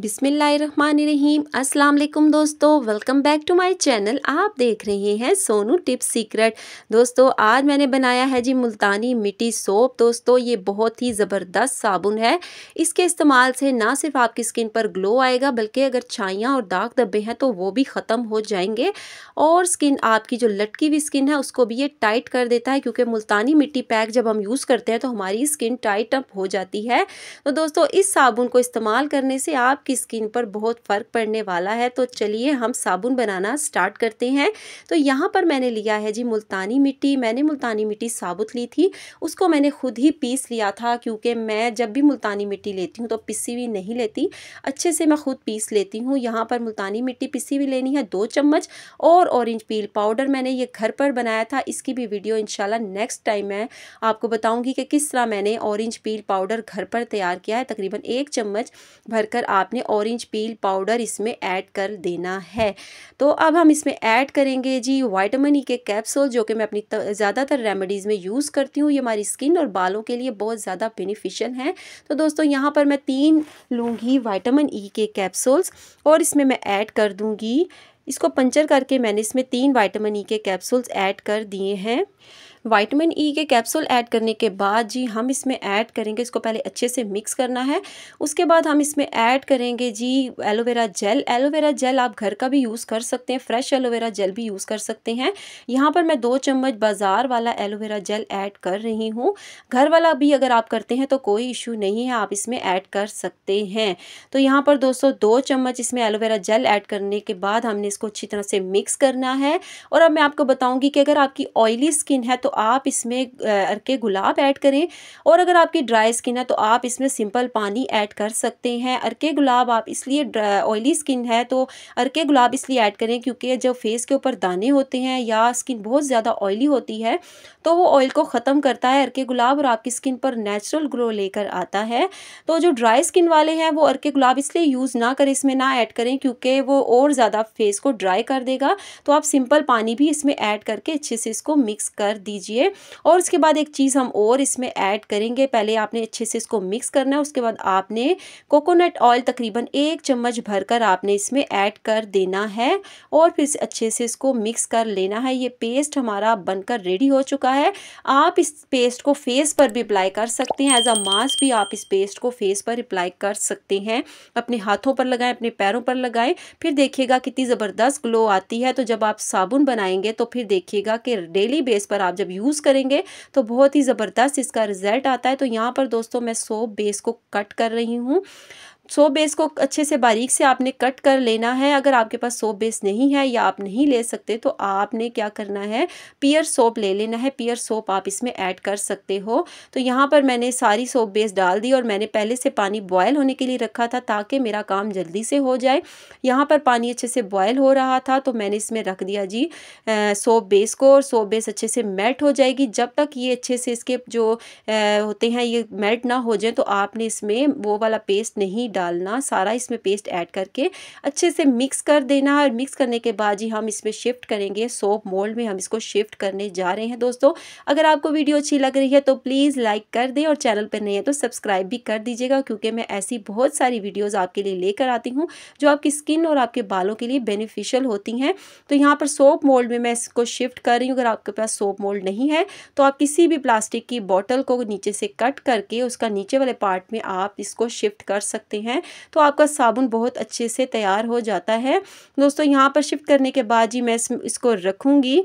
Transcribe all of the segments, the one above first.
बिसमीम अस्सलाम दोस्तों welcome back to my channel आप देख रहे हैं सोनू टिप सीक्रेट दोस्तों आज मैंने बनाया है जी मुल्तानी मिट्टी सोप दोस्तों ये बहुत ही ज़बरदस्त साबुन है इसके इस्तेमाल से ना सिर्फ आपकी स्किन पर ग्लो आएगा बल्कि अगर छाइयाँ और दाग धब्बे हैं तो वो भी ख़त्म हो जाएंगे और स्किन आपकी जो लटकी हुई स्किन है उसको भी ये टाइट कर देता है क्योंकि मुल्तानी मिट्टी पैक जब हम यूज़ करते हैं तो हमारी स्किन टाइट अप हो जाती है तो दोस्तों इस साबुन को इस्तेमाल करने से आप आपकी स्किन पर बहुत फ़र्क पड़ने वाला है तो चलिए हम साबुन बनाना स्टार्ट करते हैं तो यहाँ पर मैंने लिया है जी मुल्तानी मिट्टी मैंने मुल्तानी मिट्टी साबुत ली थी उसको मैंने खुद ही पीस लिया था क्योंकि मैं जब भी मुल्तानी मिट्टी लेती हूँ तो पिसी हुई नहीं लेती अच्छे से मैं खुद पीस लेती हूँ यहाँ पर मुल्तानी मिट्टी पिसी हुई लेनी है दो चम्मच और ऑरेंज पील पाउडर मैंने ये घर पर बनाया था इसकी भी वीडियो इंशाल्लाह नेक्स्ट टाइम मैं आपको बताऊंगी कि किस तरह मैंने ऑरेंज पील पाउडर घर पर तैयार किया है तकरीबन एक चम्मच भरकर आपने आपने ऑरेंज पील पाउडर इसमें ऐड कर देना है तो अब हम इसमें ऐड करेंगे जी वाइटामिन ई e के कैप्सूल जो कि मैं अपनी ज़्यादातर रेमेडीज़ में यूज़ करती हूँ ये हमारी स्किन और बालों के लिए बहुत ज़्यादा बेनिफिशियल हैं तो दोस्तों यहाँ पर मैं तीन लूँगी वाइटामिन ई के कैप्सूल्स और इसमें मैं ऐड कर दूँगी इसको पंचर करके मैंने इसमें तीन वाइटामिन ई e के कैप्सूल्स ऐड कर दिए हैं वाइटमिन ई e के कैप्सूल ऐड करने के बाद जी हम इसमें ऐड करेंगे इसको पहले अच्छे से मिक्स करना है उसके बाद हम इसमें ऐड करेंगे जी एलोवेरा जेल एलोवेरा जेल आप घर का भी यूज़ कर सकते हैं फ्रेश एलोवेरा जेल भी यूज़ कर सकते हैं यहाँ पर मैं दो चम्मच बाज़ार वाला एलोवेरा जेल ऐड कर रही हूँ घर वाला भी अगर आप करते हैं तो कोई इशू नहीं है आप इसमें ऐड कर सकते हैं तो यहाँ पर दोस्तों दो चम्मच इसमें एलोवेरा जेल ऐड करने के बाद हमने इसको अच्छी तरह से मिक्स करना है और अब मैं आपको बताऊँगी कि अगर आपकी ऑयली स्किन है तो तो आप इसमें अरके गुलाब ऐड करें और अगर आपकी ड्राई स्किन है तो आप इसमें सिंपल पानी ऐड कर सकते हैं अरके गुलाब आप इसलिए ऑयली स्किन है तो अरके गुलाब इसलिए ऐड करें क्योंकि जब फेस के ऊपर दाने होते हैं या स्किन बहुत ज़्यादा ऑयली होती है तो वो ऑयल को ख़त्म करता है अरके गुलाब और आपकी स्किन पर नेचुरल ग्लो लेकर आता है तो जो ड्राई स्किन वाले हैं वो अरके गुलाब इसलिए यूज़ ना करें इसमें ना ऐड करें क्योंकि वो और ज़्यादा फेस को ड्राई कर देगा तो आप सिंपल पानी भी इसमें ऐड करके अच्छे से इसको मिक्स कर दीजिए लीजिए और उसके बाद एक चीज़ हम और इसमें ऐड करेंगे पहले आपने अच्छे से इसको मिक्स करना है उसके बाद आपने कोकोनट ऑयल तकरीबन एक चम्मच भरकर आपने इसमें ऐड कर देना है और फिर अच्छे से इसको मिक्स कर लेना है ये पेस्ट हमारा बनकर रेडी हो चुका है आप इस पेस्ट को फेस पर भी अप्लाई कर सकते हैं एज अ मास्क भी आप इस पेस्ट को फेस पर अप्लाई कर सकते हैं अपने हाथों पर लगाएं अपने पैरों पर लगाएं फिर देखिएगा कितनी ज़बरदस्त ग्लो आती है तो जब आप साबुन बनाएंगे तो फिर देखिएगा कि डेली बेस पर आप जब जब यूज़ करेंगे तो बहुत ही ज़बरदस्त इसका रिज़ल्ट आता है तो यहाँ पर दोस्तों मैं सोप बेस को कट कर रही हूँ सोप बेस को अच्छे से बारीक से आपने कट कर लेना है अगर आपके पास सोप बेस नहीं है या आप नहीं ले सकते तो आपने क्या करना है पियर सोप ले लेना है पियर सोप आप इसमें ऐड कर सकते हो तो यहाँ पर मैंने सारी सोप बेस डाल दी और मैंने पहले से पानी बॉयल होने के लिए रखा था ताकि मेरा काम जल्दी से हो जाए यहाँ पर पानी अच्छे से बॉयल हो रहा था तो मैंने इसमें रख दिया जी सोप बेस को और सोप बेस अच्छे से मेल्ट हो जाएगी जब तक ये अच्छे से इसके जो होते हैं ये मेल्ट ना हो जाए तो आपने इसमें वो वाला पेस्ट नहीं डालना सारा इसमें पेस्ट ऐड करके अच्छे से मिक्स कर देना और मिक्स करने के बाद जी हम इसमें शिफ्ट करेंगे सोप मोल्ड में हम इसको शिफ्ट करने जा रहे हैं दोस्तों अगर आपको वीडियो अच्छी लग रही है तो प्लीज़ लाइक कर दें और चैनल पर नहीं है तो सब्सक्राइब भी कर दीजिएगा क्योंकि मैं ऐसी बहुत सारी वीडियोज़ आपके लिए लेकर आती हूँ जो आपकी स्किन और आपके बालों के लिए बेनिफिशियल होती हैं तो यहाँ पर सोप मोल्ड में मैं इसको शिफ्ट कर रही हूँ अगर आपके पास सोप मोल्ड नहीं है तो आप किसी भी प्लास्टिक की बॉटल को नीचे से कट करके उसका नीचे वाले पार्ट में आप इसको शिफ्ट कर सकते हैं हैं तो आपका साबुन बहुत अच्छे से तैयार हो जाता है दोस्तों यहाँ पर शिफ्ट करने के बाद जी मैं इसको रखूँगी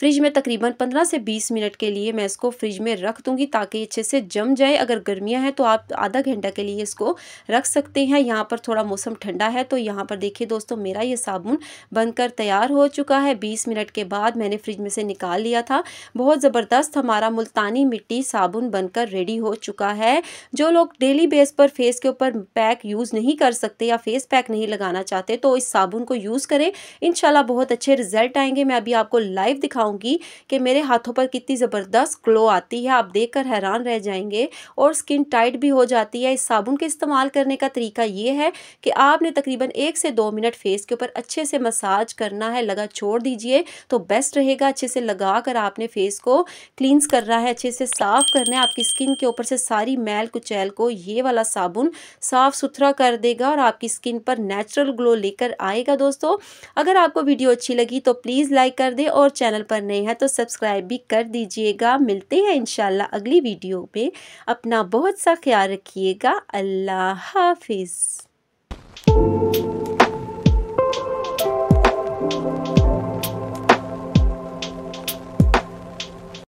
फ्रिज में तकरीबन 15 से 20 मिनट के लिए मैं इसको फ्रिज में रख दूँगी ताकि अच्छे से जम जाए अगर गर्मियाँ हैं तो आप आधा घंटा के लिए इसको रख सकते हैं यहाँ पर थोड़ा मौसम ठंडा है तो यहाँ पर देखिए दोस्तों मेरा ये साबुन बनकर तैयार हो चुका है बीस मिनट के बाद मैंने फ्रिज में से निकाल लिया था बहुत ज़बरदस्त हमारा मुल्तानी मिट्टी साबुन बनकर रेडी हो चुका है जो लोग डेली बेस पर फेस के ऊपर पैक यूज़ नहीं कर सकते या फेस पैक नहीं लगाना चाहते तो इस साबुन को यूज़ करें इन बहुत अच्छे रिजल्ट आएंगे मैं अभी आपको लाइव दिखाऊंगी कि मेरे हाथों पर कितनी ज़बरदस्त ग्लो आती है आप कर हैरान रह जाएंगे और स्किन टाइट भी हो जाती है इस साबुन के इस्तेमाल करने का तरीका ये है कि आपने तकरीबन एक से दो मिनट फेस के ऊपर अच्छे से मसाज करना है लगा छोड़ दीजिए तो बेस्ट रहेगा अच्छे से लगा कर आपने फेस को क्लींस करना है अच्छे से साफ़ करना है आपकी स्किन के ऊपर से सारी मैल कुचैल को ये वाला साबुन साफ़ सुथरा कर देगा और आपकी स्किन पर नेचुरल ग्लो लेकर आएगा दोस्तों अगर आपको वीडियो अच्छी लगी तो प्लीज़ लाइक कर दे और चैनल चैनल पर नए हैं तो सब्सक्राइब भी कर दीजिएगा मिलते हैं इन अगली वीडियो में अपना बहुत सा ख्याल रखिएगा अल्लाह हाफिज़